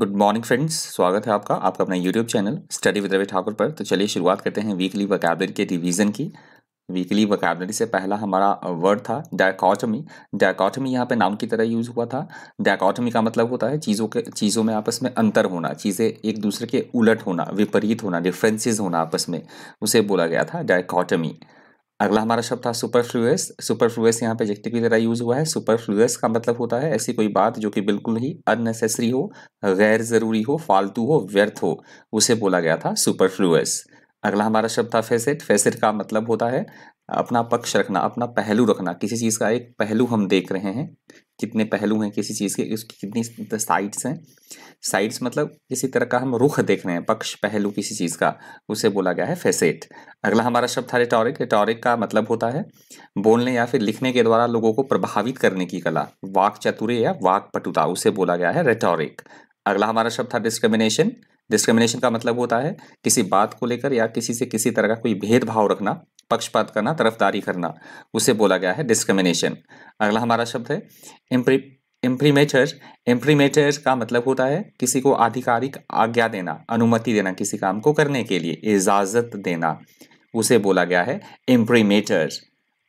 good morning friends स्वागत है आपका आपका अपना YouTube channel study with Ravi Thakur पर तो चलिए शुरुआत करते हैं वीकली वकैबलरी के रिवीजन की वीकली वकैबलरी से पहला हमारा वर्ड uh, था डायकॉटमी डायकॉटमी यहाँ पे नाम की तरह यूज़ हुआ था डायकॉटमी का मतलब होता है चीज़ों के चीज़ों में आपस में अंतर होना चीज़ें एक दूसरे के उलट होना विपरीत होना डिफ्रेंसेज होना आपस में उसे बोला गया था डायकॉटमी अगला हमारा शब्द था सुपर सुपरफ्लूएस यहाँ पे एडजेक्टिव की तरह यूज़ हुआ है सुपरफ्लूएस का मतलब होता है ऐसी कोई बात जो कि बिल्कुल ही अननेसेसरी हो गैर ज़रूरी हो फालतू हो व्यर्थ हो उसे बोला गया था फ्लूएस अगला हमारा शब्द था फेसेट फेसेट का मतलब होता है अपना पक्ष रखना अपना पहलू रखना किसी चीज़ का एक पहलू हम देख रहे हैं कितने पहलू हैं किसी चीज़ के उसकी कितनी साइड्स हैं साइड्स मतलब किसी तरह का हम रुख देख रहे हैं पक्ष पहलू किसी चीज़ का उसे बोला गया है फेसेट अगला हमारा शब्द था रिटोरिक रिटोरिक का मतलब होता है बोलने या फिर लिखने के द्वारा लोगों को प्रभावित करने की कला वाक चतुर्य या वाक पटुता उसे बोला गया है रिटोरिक अगला हमारा शब्द था डिस्क्रिमिनेशन डिस्क्रिमिनेशन का मतलब होता है किसी बात को लेकर या किसी से किसी तरह का कोई भेदभाव रखना पक्षपात करना तरफदारी करना उसे बोला गया है डिस्क्रिमिनेशन अगला हमारा शब्द है इम्प्री इम्प्रीमेचर इम्प्रीमेचर का मतलब होता है किसी को आधिकारिक आज्ञा देना अनुमति देना किसी काम को करने के लिए इजाज़त देना उसे बोला गया है इम्प्रीमेचर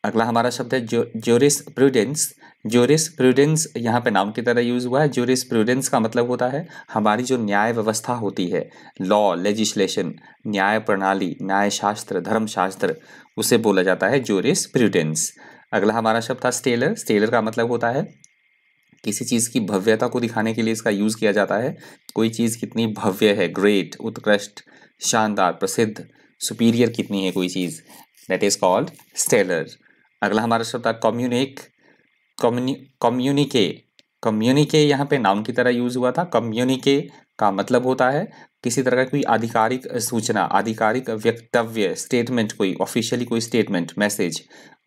अगला हमारा शब्द है जो जोरिस प्रूडेंस जोरिस प्रूडेंस यहाँ पे नाम की तरह यूज़ हुआ है जोरिस प्रूडेंस का मतलब होता है हमारी जो न्याय व्यवस्था होती है लॉ लेजिस्लेशन न्याय प्रणाली न्याय शास्त्र धर्म शास्त्र उसे बोला जाता है जोरिस प्रूडेंस अगला हमारा शब्द था स्टेलर स्टेलर का मतलब होता है किसी चीज़ की भव्यता को दिखाने के लिए इसका यूज़ किया जाता है कोई चीज़ कितनी भव्य है ग्रेट उत्कृष्ट शानदार प्रसिद्ध सुपीरियर कितनी है कोई चीज़ दैट इज़ कॉल्ड स्टेलर अगला हमारा शब्द था कम्युनिक कम्युनिके कम्युनिके यहाँ पे नाम की तरह यूज हुआ था कम्युनिके का मतलब होता है किसी तरह का कोई आधिकारिक सूचना आधिकारिक वक्तव्य स्टेटमेंट कोई ऑफिशियली कोई स्टेटमेंट मैसेज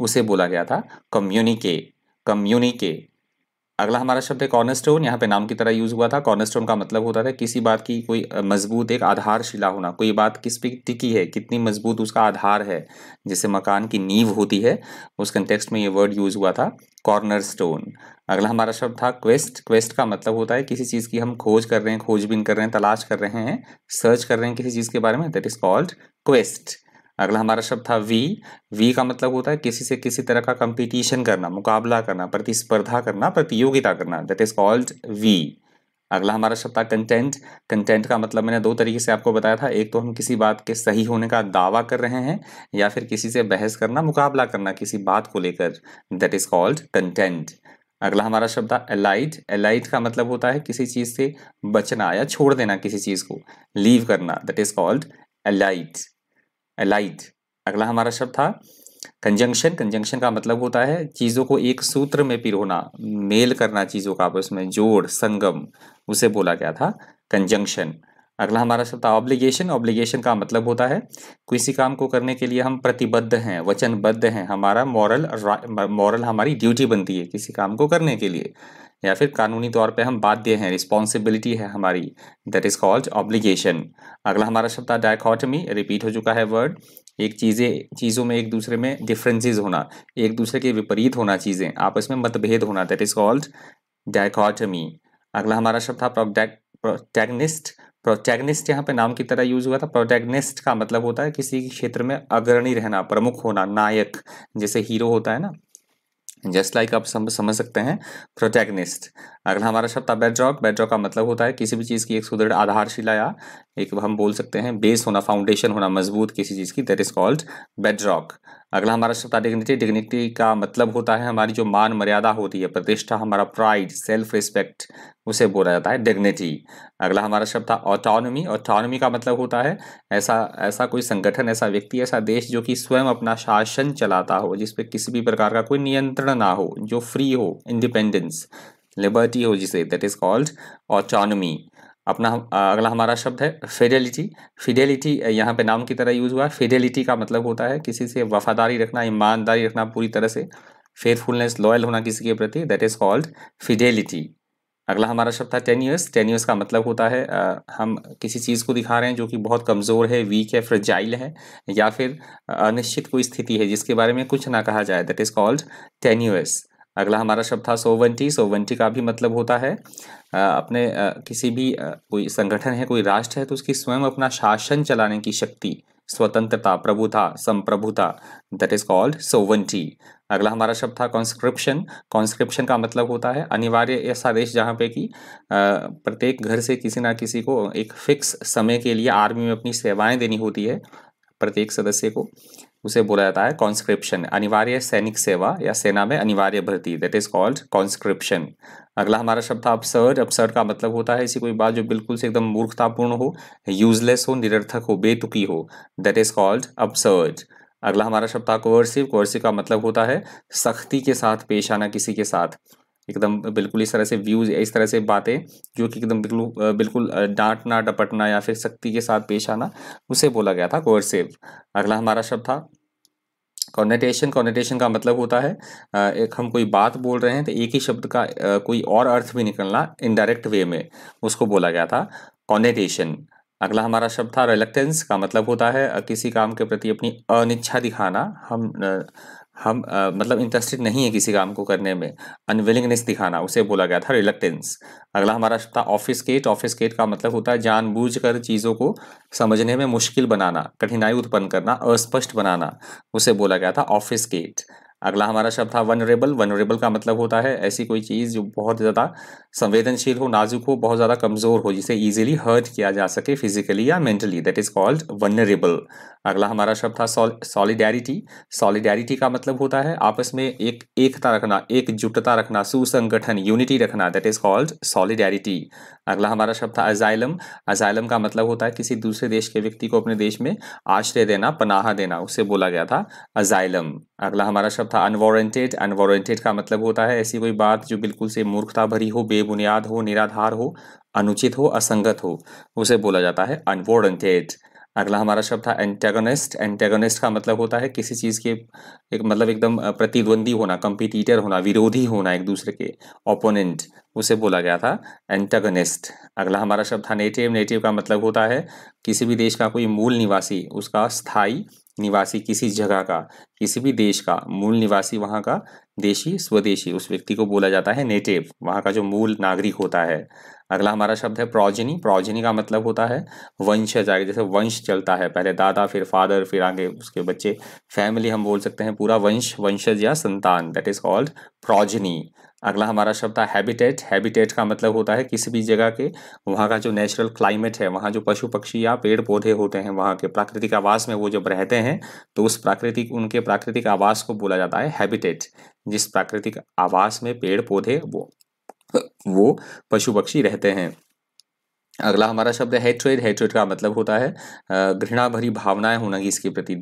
उसे बोला गया था कम्युनिके कम्युनिके अगला हमारा शब्द है कॉर्नस्टोन यहाँ पे नाम की तरह यूज़ हुआ था कॉर्नस्टोन का मतलब होता था किसी बात की कोई मजबूत एक आधारशिला होना कोई बात किस पे टिकी है कितनी मजबूत उसका आधार है जैसे मकान की नींव होती है उस कंटेक्स्ट में ये वर्ड यूज़ हुआ था कॉर्नर स्टोन अगला हमारा शब्द था क्वेस्ट क्वेस्ट का मतलब होता है किसी चीज़ की हम खोज कर रहे हैं खोजबीन कर रहे हैं तलाश कर रहे हैं सर्च कर रहे हैं किसी चीज़ के बारे में दैट इज़ कॉल्ड क्वेस्ट अगला हमारा शब्द था वी वी का मतलब होता है किसी से किसी तरह का कंपटीशन करना मुकाबला करना प्रतिस्पर्धा करना प्रतियोगिता करना दैट इज कॉल्ड वी अगला हमारा शब्द था कंटेंट कंटेंट का मतलब मैंने दो तरीके से आपको बताया था एक तो हम किसी बात के सही होने का दावा कर रहे हैं या फिर किसी से बहस करना मुकाबला करना किसी बात को लेकर दैट इज कॉल्ड कंटेंट अगला हमारा शब्द था एलाइट एलाइट का मतलब होता है किसी चीज़ से बचना या छोड़ देना किसी चीज़ को लीव करना that is called elite allied अगला हमारा शब्द था कंजंक्शन कंजंक्शन का मतलब होता है चीज़ों को एक सूत्र में पिरोना मेल करना चीज़ों का आपस में जोड़ संगम उसे बोला गया था कंजंक्शन अगला हमारा शब्द ऑब्लिगेशन ऑब्लिगेशन का मतलब होता है किसी काम को करने के लिए हम प्रतिबद्ध हैं वचनबद्ध हैं हमारा मॉरल मॉरल हमारी ड्यूटी बनती है किसी काम को करने के लिए या फिर कानूनी तौर पे हम बाध्य हैं रिस्पॉन्सिबिलिटी है हमारी दैट इज़ कॉल्ड ऑब्लिगेशन अगला हमारा शब्द है डायकॉटमी रिपीट हो चुका है वर्ड एक चीज़ें चीज़ों में एक दूसरे में डिफरेंसेस होना एक दूसरे के विपरीत होना चीज़ें आपस में मतभेद होना दैट इज़ कॉल्ड डायकॉटमी अगला हमारा शब्द था प्रोडक्ट प्रोटैगनिस्ट प्रोटैगनिस्ट यहाँ पे नाम की तरह यूज हुआ था प्रोटैगनिस्ट का मतलब होता है किसी क्षेत्र में अग्रणी रहना प्रमुख होना नायक जैसे हीरो होता है ना जस्ट लाइक like आप सम, समझ सकते हैं प्रोटैगनिस्ट अगला हमारा शब्द था बेड्रॉक बेड्रॉक का मतलब होता है किसी भी चीज़ की एक सुदृढ़ आधारशिला या एक हम बोल सकते हैं बेस होना फाउंडेशन होना मजबूत किसी चीज़ की दैट इज कॉल्ड बेड्रॉक अगला हमारा शब्द डिग्निटी डिग्निटी का मतलब होता है हमारी जो मान मर्यादा होती है प्रतिष्ठा हमारा प्राइड सेल्फ रिस्पेक्ट उसे बोला जाता है डिग्निटी अगला हमारा शब्द था ऑटोनोमी ऑटोनोमी का मतलब होता है ऐसा ऐसा कोई संगठन ऐसा व्यक्ति ऐसा देश जो कि स्वयं अपना शासन चलाता हो जिसपे किसी भी प्रकार का कोई नियंत्रण ना हो जो फ्री हो इंडिपेंडेंस लिबर्टी हो जिसे दैट इज कॉल्ड ऑटोनोमी अपना हम अगला हमारा शब्द है फिडेलिटी फिडेलिटी यहाँ पे नाम की तरह यूज़ हुआ है फिडेलिटी का मतलब होता है किसी से वफादारी रखना ईमानदारी रखना पूरी तरह से फेयरफुलनेस लॉयल होना किसी के प्रति दैट इज़ कॉल्ड फिडेलिटी अगला हमारा शब्द था टेन टेन्यूस का मतलब होता है आ, हम किसी चीज़ को दिखा रहे हैं जो कि बहुत कमज़ोर है वीक है फ्रजाइल है या फिर अनिश्चित कोई स्थिति है जिसके बारे में कुछ ना कहा जाए दैट इज़ कॉल्ड ईयर्स अगला हमारा शब्द था सोवंटी सोवंटी का भी मतलब होता है अपने किसी भी कोई संगठन है कोई राष्ट्र है तो उसकी स्वयं अपना शासन चलाने की शक्ति स्वतंत्रता प्रभुता संप्रभुता दैट इज कॉल्ड सोवंटी अगला हमारा शब्द था कॉन्स्क्रिप्शन कॉन्स्क्रिप्शन का मतलब होता है अनिवार्य ऐसा देश जहाँ पे कि प्रत्येक घर से किसी ना किसी को एक फिक्स समय के लिए आर्मी में अपनी सेवाएं देनी होती है प्रत्येक सदस्य को उसे बोला जाता है कॉन्स्क्रिप्शन अनिवार्य सैनिक सेवा या सेना में अनिवार्य भर्ती दैट इज कॉल्ड कॉन्स्क्रिप्शन अगला हमारा शब्द था अपसर्ड अपसर्ड का मतलब होता है ऐसी कोई बात जो बिल्कुल से एकदम मूर्खतापूर्ण हो यूजलेस हो निरर्थक हो बेतुकी हो दैट इज कॉल्ड अपसर्ड अगला हमारा शब्द था कोवर्सिव कोवर्सिव का मतलब होता है सख्ती के साथ पेश आना किसी के साथ एकदम बिल्कुल इस तरह से व्यूज़ इस तरह से बातें जो कि एकदम बिल्कुल बिल्कुल डांटना डपटना या फिर शक्ति के साथ पेश आना उसे बोला गया था कोर्सिव अगला हमारा शब्द था कॉन्टेशन कॉन्टेशन का मतलब होता है एक हम कोई बात बोल रहे हैं तो एक ही शब्द का कोई और अर्थ भी निकलना इनडायरेक्ट वे में उसको बोला गया था कॉन्टेशन अगला हमारा शब्द था रिलेक्टेंस का मतलब होता है किसी काम के प्रति अपनी अनिच्छा दिखाना हम हम आ, मतलब इंटरेस्टेड नहीं है किसी काम को करने में अनविलिंगनेस दिखाना उसे बोला गया था रिलक्टेंस अगला हमारा शब्द था ऑफिस केट ऑफिस केट का मतलब होता है जानबूझकर चीज़ों को समझने में मुश्किल बनाना कठिनाई उत्पन्न करना अस्पष्ट बनाना उसे बोला गया था ऑफिस केट अगला हमारा शब्द था वनरेबल वनरेबल का मतलब होता है ऐसी कोई चीज़ जो बहुत ज़्यादा संवेदनशील हो नाजुक हो बहुत ज़्यादा कमज़ोर हो जिसे ईजिली हर्ट किया जा सके फिजिकली या mentally that is called vulnerable अगला हमारा शब्द था सॉलिडैरिटी सॉलिडैरिटी का मतलब होता है आपस में एक एकता रखना एकजुटता रखना सुसंगठन यूनिटी रखना दैट इज़ कॉल्ड सॉलिडैरिटी अगला हमारा शब्द था अजाइलम अजाइलम का मतलब होता है किसी दूसरे देश के व्यक्ति को अपने देश में आश्रय देना पनाहा देना उसे बोला गया था अजाइलम अगला हमारा शब्द था अनवॉरेंटेड अनवॉरेंटेड का मतलब होता है ऐसी कोई बात जो बिल्कुल से मूर्खता भरी हो बेबुनियाद हो निराधार हो अनुचित हो असंगत हो उसे बोला जाता है अनवॉरेंटेड अगला हमारा शब्द था एंटेगोनिस्ट एंटेगोनिस्ट का मतलब होता है किसी चीज़ के एक मतलब एकदम प्रतिद्वंदी होना कंपिटिटर होना विरोधी होना एक दूसरे के ओपोनेंट उसे बोला गया था एंटेगोनिस्ट अगला हमारा शब्द था नेटिव नेटिव का मतलब होता है किसी भी देश का कोई मूल निवासी उसका स्थाई निवासी किसी जगह का किसी भी देश का मूल निवासी वहाँ का देशी स्वदेशी उस व्यक्ति को बोला जाता है नेटिव वहाँ का जो मूल नागरिक होता है अगला हमारा शब्द है प्रोजनी प्रोजनी का मतलब होता है वंशज आगे जैसे वंश चलता है पहले दादा फिर फादर फिर आगे उसके बच्चे फैमिली हम बोल सकते हैं पूरा वंश वंशज या संतान दैट इज कॉल्ड प्रोजनी अगला हमारा शब्द था हैबिटेट हैबिटेट का मतलब होता है किसी भी जगह के वहाँ का जो नेचुरल क्लाइमेट है वहाँ जो पशु पक्षी या पेड़ पौधे होते हैं वहाँ के प्राकृतिक आवास में वो जब रहते हैं तो उस प्राकृतिक उनके प्राकृतिक आवास को बोला जाता है हैबिटेट जिस प्राकृतिक आवास में पेड़ पौधे वो वो पशु पक्षी रहते हैं अगला हमारा शब्द है हेट्रेड हेट्रेड का मतलब होता है घृणा भरी भावनाएं होना इसके प्रति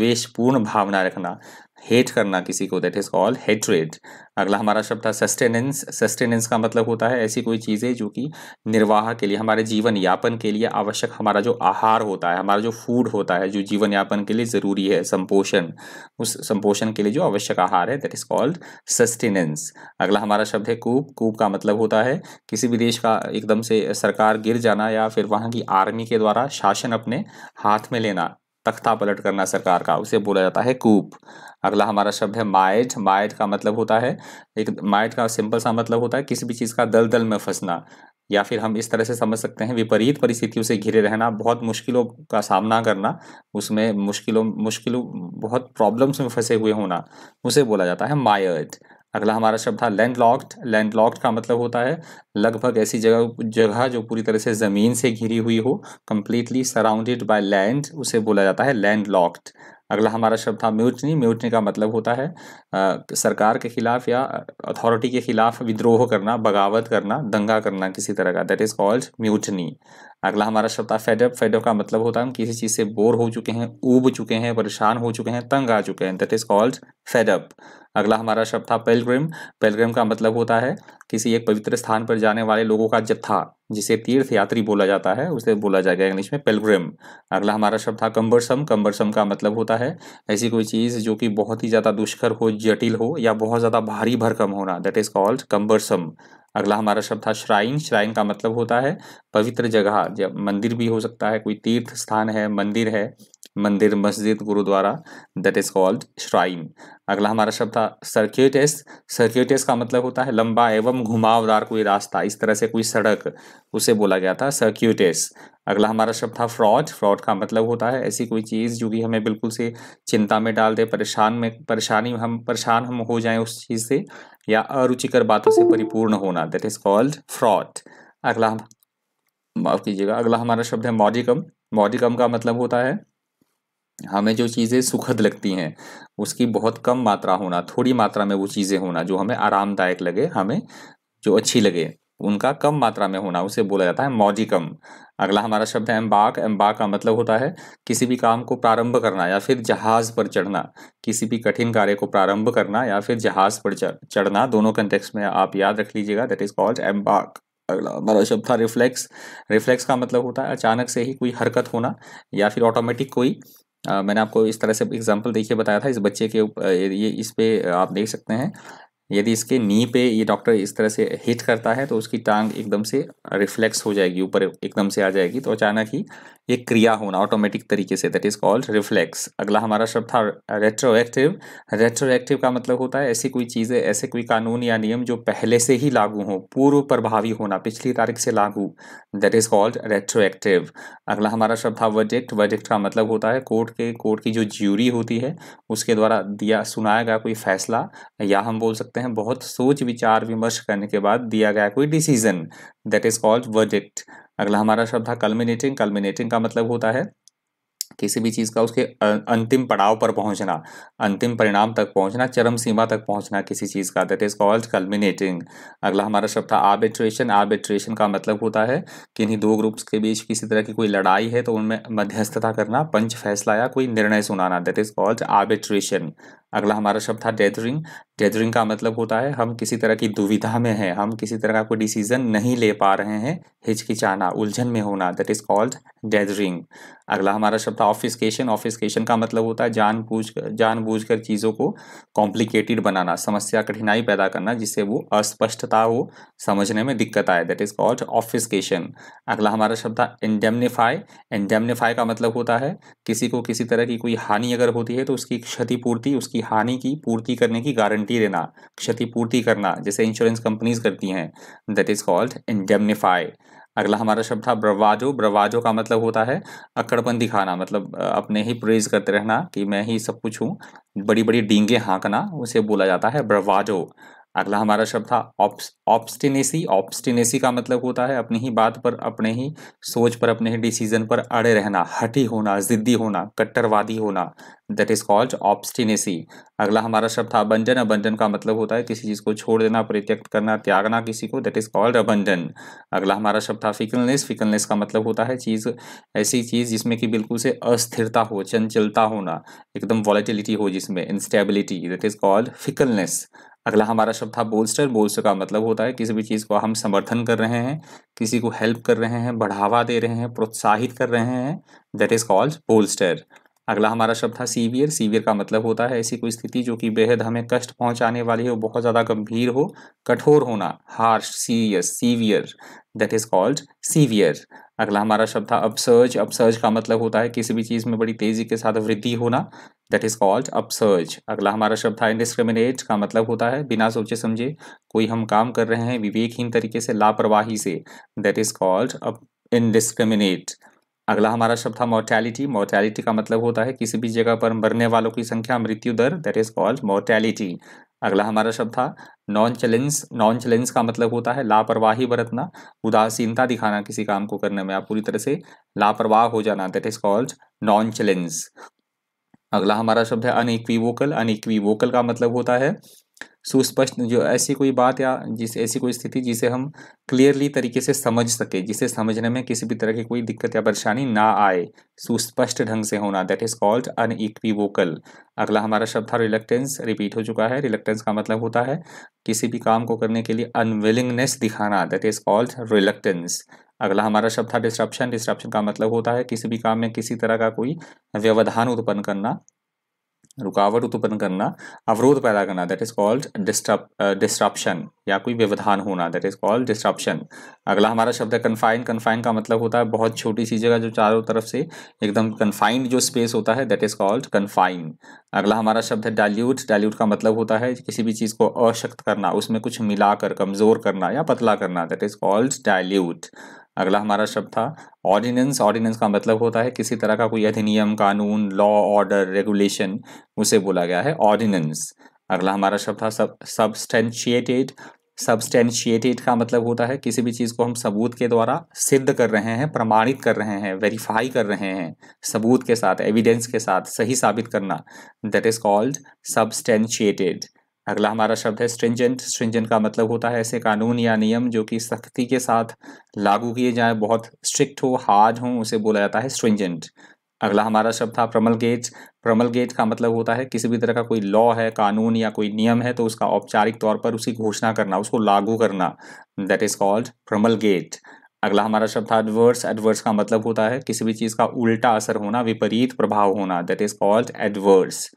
देश पूर्ण भावना रखना हेट करना किसी को दैट इज़ कॉल हेट्रेड अगला हमारा शब्द था सस्टेनेंस सस्टेनेंस का मतलब होता है ऐसी कोई चीज़ें जो कि निर्वाह के लिए हमारे जीवन यापन के लिए आवश्यक हमारा जो आहार होता है हमारा जो फूड होता है जो जीवन यापन के लिए ज़रूरी है संपोषण उस संपोषण के लिए जो आवश्यक आहार है दैट इज़ कॉल्ड सस्टेनेंस अगला हमारा शब्द है कूप कूप का मतलब होता है किसी भी देश का एकदम से सरकार गिर जाना या फिर वहाँ की आर्मी के द्वारा शासन अपने हाथ में लेना तख्ता पलट करना सरकार का उसे बोला जाता है कूप अगला हमारा शब्द है माइट माइट का मतलब होता है एक माइट का सिंपल सा मतलब होता है किसी भी चीज़ का दलदल में फंसना या फिर हम इस तरह से समझ सकते हैं विपरीत परिस्थितियों से घिरे रहना बहुत मुश्किलों का सामना करना उसमें मुश्किलों मुश्किलों बहुत प्रॉब्लम्स में फंसे हुए होना उसे बोला जाता है मायट अगला हमारा शब्द था लैंड लॉक्ड लैंड लॉक्ड का मतलब होता है लगभग ऐसी जगह जगह जो पूरी तरह से ज़मीन से घिरी हुई हो कम्प्लीटली सराउंडेड बाय लैंड उसे बोला जाता है लैंड लॉक्ड अगला हमारा शब्द था म्यूटनी म्यूटनी का मतलब होता है आ, सरकार के खिलाफ या अथॉरिटी के खिलाफ विद्रोह करना बगावत करना दंगा करना किसी तरह का दैट इज़ कॉल्ड म्यूटनी अगला हमारा शब्द है फेडअप फेडअप का मतलब होता है हम किसी चीज़ से बोर हो चुके हैं ऊब चुके हैं परेशान हो चुके हैं तंग आ चुके हैं दैट इज कॉल्ड फेडअप अगला हमारा शब्द था पेलग्रिम पेलग्रिम का मतलब होता है किसी एक पवित्र स्थान पर जाने वाले लोगों का जत्था जिसे तीर्थ यात्री बोला जाता है उसे बोला जाएगा इंग्लिश में पेलग्रिम अगला हमारा शब्द था कम्बरसम कम्बरसम का मतलब होता है ऐसी कोई चीज़ जो कि बहुत ही ज़्यादा दुष्कर हो जटिल हो या बहुत ज़्यादा भारी भरकम होना दैट इज़ कॉल्ड कम्बरसम अगला हमारा शब्द था श्राइन श्राइन का मतलब होता है पवित्र जगह जब मंदिर भी हो सकता है कोई तीर्थ स्थान है मंदिर है मंदिर मस्जिद गुरुद्वारा दैट इज कॉल्ड श्राइन अगला हमारा शब्द था सर्क्यूटेस सर्क्यूटेस का मतलब होता है लंबा एवं घुमावदार कोई रास्ता इस तरह से कोई सड़क उसे बोला गया था सर्क्यूटेस अगला हमारा शब्द था फ्रॉड फ्रॉड का मतलब होता है ऐसी कोई चीज़ जो कि हमें बिल्कुल से चिंता में डाल दे परेशान में परेशानी हम परेशान हम हो जाएं उस चीज़ से या अरुचिकर बातों से परिपूर्ण होना दैट इज कॉल्ड फ्रॉड अगला माफ़ कीजिएगा अगला हमारा शब्द है मॉडिकम मॉडिकम का मतलब होता है हमें जो चीज़ें सुखद लगती हैं उसकी बहुत कम मात्रा होना थोड़ी मात्रा में वो चीज़ें होना जो हमें आरामदायक लगे हमें जो अच्छी लगे उनका कम मात्रा में होना उसे बोला जाता है मौजिकम अगला हमारा शब्द है एम्बाक एम्बाक का मतलब होता है किसी भी काम को प्रारंभ करना या फिर जहाज़ पर चढ़ना किसी भी कठिन कार्य को प्रारंभ करना या फिर जहाज़ पर चढ़ना दोनों कंटेक्स में आप याद रख लीजिएगा दैट इज़ कॉल्ड एम्बाक अगला हमारा शब्द था रिफ्लेक्स रिफ्लेक्स का मतलब होता है अचानक से ही कोई हरकत होना या फिर ऑटोमेटिक कोई मैंने आपको इस तरह से एग्जांपल देखिए बताया था इस बच्चे के ऊपर ये इस पे आप देख सकते हैं यदि इसके नी पे ये डॉक्टर इस तरह से हिट करता है तो उसकी टांग एकदम से रिफ्लेक्स हो जाएगी ऊपर एकदम से आ जाएगी तो अचानक ही ये क्रिया होना ऑटोमेटिक तरीके से दैट इज़ कॉल्ड रिफ्लेक्स अगला हमारा शब्द था रेट्रोएक्टिव रेट्रोएक्टिव का मतलब होता है ऐसी कोई चीज़ें ऐसे कोई कानून या नियम जो पहले से ही लागू हो पूर्व प्रभावी होना पिछली तारीख से लागू दैट इज़ कॉल्ड रेट्रोएक्टिव अगला हमारा शब्द था वर्डिक्ट वर्डिक्ट का मतलब होता है कोर्ट के कोर्ट की जो ज्यूरी होती है उसके द्वारा दिया सुनाया गया कोई फैसला या हम बोल सकते हैं सकते हैं बहुत सोच विचार विमर्श करने के बाद दिया गया कोई decision that is called verdict अगला हमारा शब्द है कल्मिनेटिंग कल्मिनेटिंग का मतलब होता है किसी भी चीज़ का उसके अंतिम पड़ाव पर पहुंचना अंतिम परिणाम तक पहुंचना चरम सीमा तक पहुंचना किसी चीज़ का दैट इज़ कॉल्ड कल्मिनेटिंग अगला हमारा शब्द था आर्बिट्रेशन आर्बिट्रेशन का मतलब होता है कि इन्हीं दो ग्रुप्स के बीच किसी तरह की कोई लड़ाई है तो उनमें मध्यस्थता करना पंच फैसला या कोई निर्णय सुनाना दैट इज़ कॉल्ड आर्बिट्रेशन अगला हमारा शब्द था डेदरिंग डेदरिंग का मतलब होता है हम किसी तरह की दुविधा में हैं हम किसी तरह का कोई डिसीजन नहीं ले पा रहे हैं हिचकिचाना उलझन में होना दैट इज कॉल्ड डेदरिंग अगला हमारा शब्द था ऑफिसकेशन ऑफिसकेशन का मतलब होता है जान बूझ कर चीज़ों को कॉम्प्लिकेटेड बनाना समस्या कठिनाई पैदा करना जिससे वो अस्पष्टता हो समझने में दिक्कत आए दैट इज कॉल्ड ऑफिसकेशन अगला हमारा शब्द था इंडेमनीफाई इंडेमनीफाई का मतलब होता है किसी को किसी तरह की कोई हानि अगर होती है तो उसकी क्षतिपूर्ति उसकी की हानि की पूर्ति करने की गारंटी देना क्षतिपूर्ति करना जैसे इंश्योरेंस कंपनीज करती हैं दैट इज़ कॉल्ड इंडेमनीफाई अगला हमारा शब्द था ब्रवाजो ब्रवाजो का मतलब होता है अकड़पन दिखाना मतलब अपने ही प्रेज करते रहना कि मैं ही सब कुछ हूँ बड़ी बड़ी डींगे हाँकना उसे बोला जाता है ब्रवाजो अगला हमारा शब्द था ऑब्स्टिनेसी ऑब्स्टिनेसी का मतलब होता है अपनी ही बात पर अपने ही सोच पर अपने ही डिसीजन पर अड़े रहना हटी होना जिद्दी होना कट्टरवादी होना दैट इज कॉल्ड ऑब्स्टिनेसी अगला हमारा शब्द था अबंजन अबंजन का मतलब होता है किसी चीज़ को छोड़ देना परित्यक्त करना त्यागना किसी को दैट इज कॉल्ड अबंजन अगला हमारा शब्द था फिकलनेस फिकलनेस का मतलब होता है चीज़ ऐसी चीज़ जिसमें कि बिल्कुल से अस्थिरता हो चंचलता होना एकदम वॉलेटिलिटी हो जिसमें instability that is called fickleness अगला हमारा शब्द था बोल्स्टर बोल्स्टर का मतलब होता है किसी भी चीज़ को हम समर्थन कर रहे हैं किसी को हेल्प कर रहे हैं बढ़ावा दे रहे हैं प्रोत्साहित कर रहे हैं दैट इज़ कॉल्ड बोल्स्टर अगला हमारा शब्द था सीवियर सीवियर का मतलब होता है ऐसी कोई स्थिति जो कि बेहद हमें कष्ट पहुंचाने वाली हो बहुत ज़्यादा गंभीर हो कठोर होना harsh serious severe that is called severe अगला हमारा शब्द था अपसर्ज अपसर्ज का मतलब होता है किसी भी चीज़ में बड़ी तेज़ी के साथ वृद्धि होना दैट इज़ कॉल्ड अपसर्ज अगला हमारा शब्द था इंडिस्क्रिमिनेट का मतलब होता है बिना सोचे समझे कोई हम काम कर रहे हैं विवेकहीन तरीके से लापरवाही से that is called up indiscriminate अगला हमारा शब्द था मोर्टैलिटी मोर्टैलिटी का मतलब होता है किसी भी जगह पर मरने वालों की संख्या मृत्यु दर दैट इज कॉल्ड मोर्टैलिटी अगला हमारा शब्द था नॉन चैलेंस नॉन चैलेंस का मतलब होता है लापरवाही बरतना उदासीनता दिखाना किसी काम को करने में आप पूरी तरह से लापरवाह हो जाना that is called nonchalance अगला हमारा शब्द है अनइक्वी वोकल अनइक्वी वोकल का मतलब होता है सुस्पष्ट जो ऐसी कोई बात या जिस ऐसी कोई स्थिति जिसे हम क्लियरली तरीके से समझ सके जिसे समझने में किसी भी तरह की कोई दिक्कत या परेशानी ना आए सुस्पष्ट ढंग से होना that is called unequivocal अगला हमारा शब्द था रिलेक्टेंस रिपीट हो चुका है रिलेक्टेंस का मतलब होता है किसी भी काम को करने के लिए अनविलिंगनेस दिखाना दैट इज कॉल्ड रिलेक्टेंस अगला हमारा शब्द था डिस्ट्रप्शन डिस्ट्रप्शन का मतलब होता है किसी भी काम में किसी तरह का कोई व्यवधान उत्पन्न करना रुकावट उत्पन्न करना अवरोध पैदा करना दैट इज कॉल्ड डिस्ट्रप्शन या कोई व्यवधान होना दैट इज कॉल्ड डिस्ट्रप्शन अगला हमारा शब्द है कन्फाइन कन्फाइन का मतलब होता है बहुत छोटी सी जगह जो चारों तरफ से एकदम कन्फाइंड जो स्पेस होता है दैट इज कॉल्ड कन्फाइन अगला हमारा शब्द है डाइल्यूट डाइल्यूट का मतलब होता है किसी भी चीज़ को अशक्त करना उसमें कुछ मिलाकर कमज़ोर करना या पतला करना दैट इज कॉल्ड डाइल्यूट अगला हमारा शब्द था ऑर्डिनेंस ऑर्डिनेंस का मतलब होता है किसी तरह का कोई अधिनियम कानून लॉ ऑर्डर रेगुलेशन उसे बोला गया है ऑर्डिनेंस अगला हमारा शब्द था सब सबस्टेंशिएटेड सबस्टेंशिएटेड का मतलब होता है किसी भी चीज़ को हम सबूत के द्वारा सिद्ध कर रहे हैं प्रमाणित कर रहे हैं वेरीफाई कर रहे हैं सबूत के साथ एविडेंस के साथ सही साबित करना दैट इज़ कॉल्ड सबस्टेंशिएटेड अगला हमारा शब्द है स्ट्रिंजेंट स्ट्रिंजेंट का मतलब होता है ऐसे कानून या नियम जो कि सख्ती के साथ लागू किए जाएं बहुत स्ट्रिक्ट हो हार्ड हो उसे बोला जाता है स्ट्रिंजेंट अगला हमारा शब्द था प्रमल प्रमल गेट का मतलब होता है किसी भी तरह का कोई लॉ है कानून या कोई नियम है तो उसका औपचारिक तौर पर उसकी घोषणा करना उसको लागू करना that is called promulgate अगला हमारा शब्द था एडवर्स एडवर्स का मतलब होता है किसी भी चीज़ का उल्टा असर होना विपरीत प्रभाव होना दैट इज़ कॉल्ड एडवर्स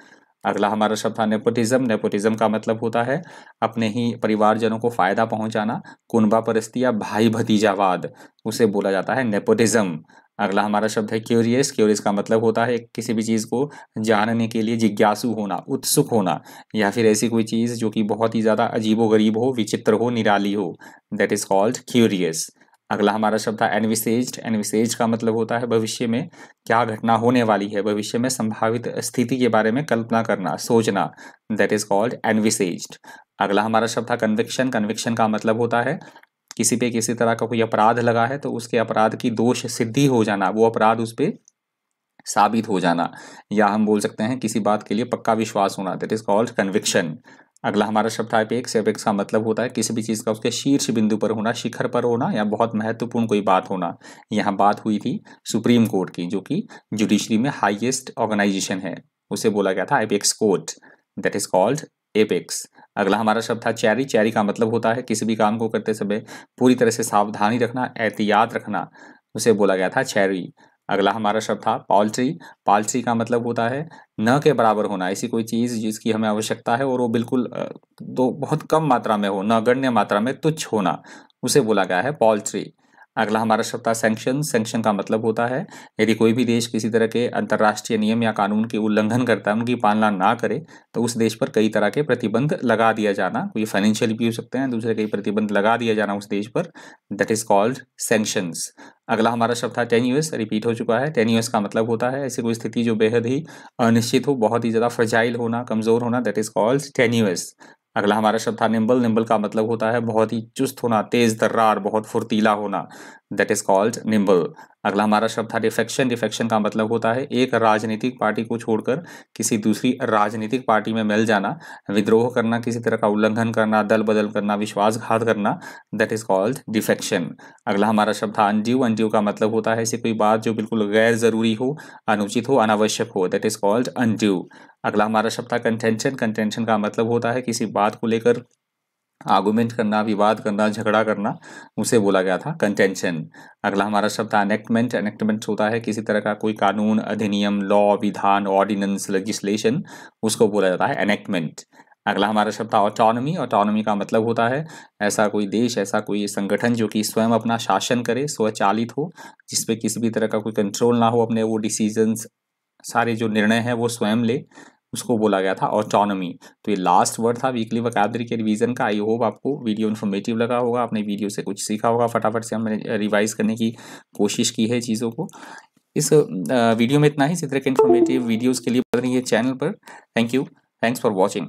अगला हमारा शब्द था नेपोटिज्म नेपोटिज्म का मतलब होता है अपने ही परिवारजनों को फ़ायदा पहुंचाना कुनबा परस्ती या भाई भतीजावाद उसे बोला जाता है नेपोटिज्म अगला हमारा शब्द है क्यूरियस क्यूरियस का मतलब होता है किसी भी चीज़ को जानने के लिए जिज्ञासु होना उत्सुक होना या फिर ऐसी कोई चीज़ जो कि बहुत ही ज़्यादा अजीबो गरीब हो विचित्र हो निराली हो दैट इज़ कॉल्ड क्यूरियस अगला हमारा शब्द था एनविसेज एनविसेज का मतलब होता है भविष्य में क्या घटना होने वाली है भविष्य में संभावित स्थिति के बारे में कल्पना करना सोचना दैट इज कॉल्ड एनविसेज अगला हमारा शब्द था कन्विक्शन कन्विक्शन का मतलब होता है किसी पे किसी तरह का कोई अपराध लगा है तो उसके अपराध की दोष सिद्धि हो जाना वो अपराध उस पर साबित हो जाना या हम बोल सकते हैं किसी बात के लिए पक्का विश्वास होना दैट इज कॉल्ड कन्विक्शन अगला हमारा शब्द है अपेक्स अपेक्स का मतलब होता है किसी भी चीज़ का उसके शीर्ष बिंदु पर होना शिखर पर होना या बहुत महत्वपूर्ण कोई बात होना यहाँ बात हुई थी सुप्रीम कोर्ट की जो कि जुडिशरी में हाईएस्ट ऑर्गेनाइजेशन है उसे बोला गया था apex court that is called apex अगला हमारा शब्द था चैरी चैरी का मतलब होता है किसी भी काम को करते समय पूरी तरह से सावधानी रखना एहतियात रखना उसे बोला गया था चैरी अगला हमारा शब्द था पाल्ट्री पाल्ट्री का मतलब होता है न के बराबर होना ऐसी कोई चीज़ जिसकी हमें आवश्यकता है और वो बिल्कुल दो बहुत कम मात्रा में हो नगण्य मात्रा में तुच्छ होना उसे बोला गया है पॉल्ट्री अगला हमारा शब्द है सेंक्शन सेंक्शन का मतलब होता है यदि कोई भी देश किसी तरह के अंतर्राष्ट्रीय नियम या कानून के उल्लंघन करता है उनकी पालना ना करे तो उस देश पर कई तरह के प्रतिबंध लगा दिया जाना कोई तो फाइनेंशियल भी हो सकते हैं दूसरे कई प्रतिबंध लगा दिया जाना उस देश पर दैट इज कॉल्ड सेंक्शन अगला हमारा शब्द था टेन यूएस रिपीट हो चुका है टेन यूएस का मतलब होता है ऐसी कोई स्थिति जो बेहद ही अनिश्चित हो बहुत ही ज़्यादा फ्रजाइल होना कमज़ोर होना that is called tenuous अगला हमारा शब्द था निम्बल निम्बल का मतलब होता है बहुत ही चुस्त होना तेज तर्रार बहुत फुर्तीला होना दैट इज कॉल्ड निम्बल अगला हमारा शब्द था डिफेक्शन डिफेक्शन का मतलब होता है एक राजनीतिक पार्टी को छोड़कर किसी दूसरी राजनीतिक पार्टी में मिल जाना विद्रोह करना किसी तरह का उल्लंघन करना दल बदल करना विश्वासघात करना दैट इज कॉल्ड डिफेक्शन अगला हमारा शब्द था अनड्यू अनड्यू का मतलब होता है ऐसी कोई बात जो बिल्कुल गैर जरूरी हो अनुचित हो अनावश्यक हो दैट इज कॉल्ड अनड्यू अगला हमारा शब्द था कंटेंशन कंटेंशन का मतलब होता है किसी बात को लेकर आर्गूमेंट करना विवाद करना झगड़ा करना उसे बोला गया था कंटेंशन अगला हमारा शब्द अनेक्टमेंट अनेक्टमेंट होता है किसी तरह का कोई कानून अधिनियम लॉ विधान ऑर्डिनेंस लेजिस्लेशन उसको बोला जाता है अनेक्टमेंट अगला हमारा शब्द ऑटोनॉमी ऑटोनॉमी का मतलब होता है ऐसा कोई देश ऐसा कोई संगठन जो कि स्वयं अपना शासन करे स्वचालित हो जिसपे किसी भी तरह का कोई कंट्रोल ना हो अपने वो डिसीजन सारे जो निर्णय है वो स्वयं ले उसको बोला गया था ऑटोनॉमी तो ये लास्ट वर्ड था वीकली वकैबरी के रिवीजन का आई होप आपको वीडियो इन्फॉर्मेटिव लगा होगा आपने वीडियो से कुछ सीखा होगा फटाफट से हमने रिवाइज करने की कोशिश की है चीज़ों को इस वीडियो में इतना ही इसी तरह के इन्फॉर्मेटिव वीडियोज़ के लिए बदल रही है चैनल पर thank you thanks for watching